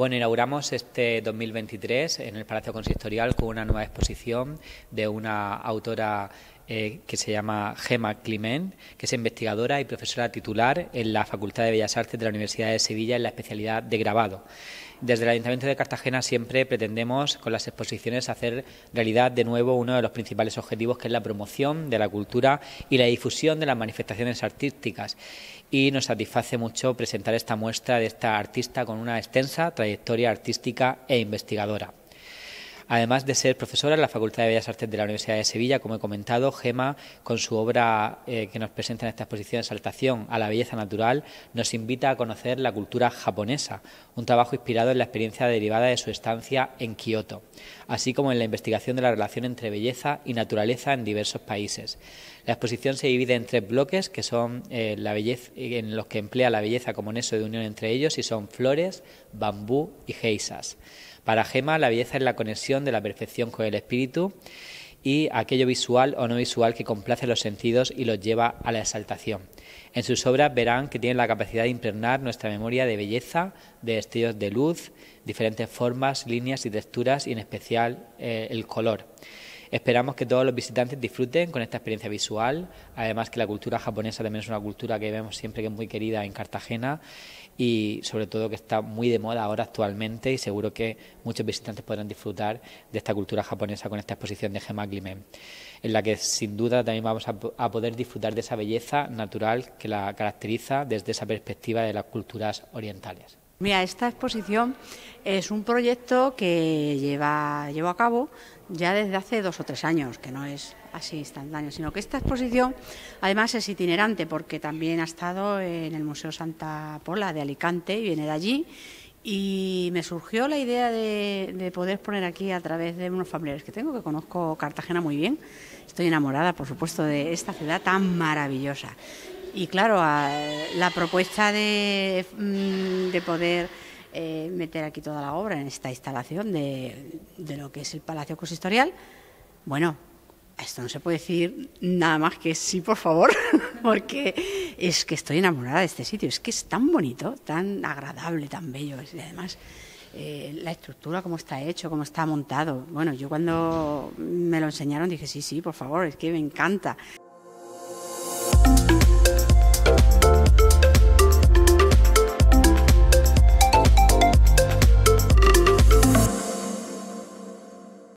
Bueno, inauguramos este 2023 en el Palacio Consistorial con una nueva exposición de una autora eh, que se llama Gemma Climent, que es investigadora y profesora titular en la Facultad de Bellas Artes de la Universidad de Sevilla en la especialidad de grabado. Desde el Ayuntamiento de Cartagena siempre pretendemos con las exposiciones hacer realidad de nuevo uno de los principales objetivos que es la promoción de la cultura y la difusión de las manifestaciones artísticas. Y nos satisface mucho presentar esta muestra de esta artista con una extensa trayectoria artística e investigadora. Además de ser profesora en la Facultad de Bellas Artes de la Universidad de Sevilla, como he comentado, Gema, con su obra eh, que nos presenta en esta exposición, Saltación a la Belleza Natural, nos invita a conocer la cultura japonesa, un trabajo inspirado en la experiencia derivada de su estancia en Kioto, así como en la investigación de la relación entre belleza y naturaleza en diversos países. La exposición se divide en tres bloques, que son eh, en los que emplea la belleza como nexo de unión entre ellos, y son flores, bambú y geisas. Para Gema, la belleza es la conexión de la perfección con el espíritu y aquello visual o no visual que complace los sentidos y los lleva a la exaltación. En sus obras verán que tienen la capacidad de impregnar nuestra memoria de belleza, de estilos de luz, diferentes formas, líneas y texturas y en especial eh, el color. Esperamos que todos los visitantes disfruten con esta experiencia visual, además que la cultura japonesa también es una cultura que vemos siempre que es muy querida en Cartagena y sobre todo que está muy de moda ahora actualmente y seguro que muchos visitantes podrán disfrutar de esta cultura japonesa con esta exposición de Gemma en la que sin duda también vamos a poder disfrutar de esa belleza natural que la caracteriza desde esa perspectiva de las culturas orientales. Mira, esta exposición es un proyecto que lleva, llevo a cabo ya desde hace dos o tres años, que no es así instantáneo, sino que esta exposición además es itinerante porque también ha estado en el Museo Santa Pola de Alicante y viene de allí. Y me surgió la idea de, de poder poner aquí a través de unos familiares que tengo, que conozco Cartagena muy bien. Estoy enamorada, por supuesto, de esta ciudad tan maravillosa. Y claro, la propuesta de, mm, poder eh, meter aquí toda la obra en esta instalación de, de lo que es el Palacio Consistorial, bueno, esto no se puede decir nada más que sí, por favor, porque es que estoy enamorada de este sitio. Es que es tan bonito, tan agradable, tan bello. Y además, eh, la estructura, cómo está hecho, cómo está montado. Bueno, yo cuando me lo enseñaron dije, sí, sí, por favor, es que me encanta.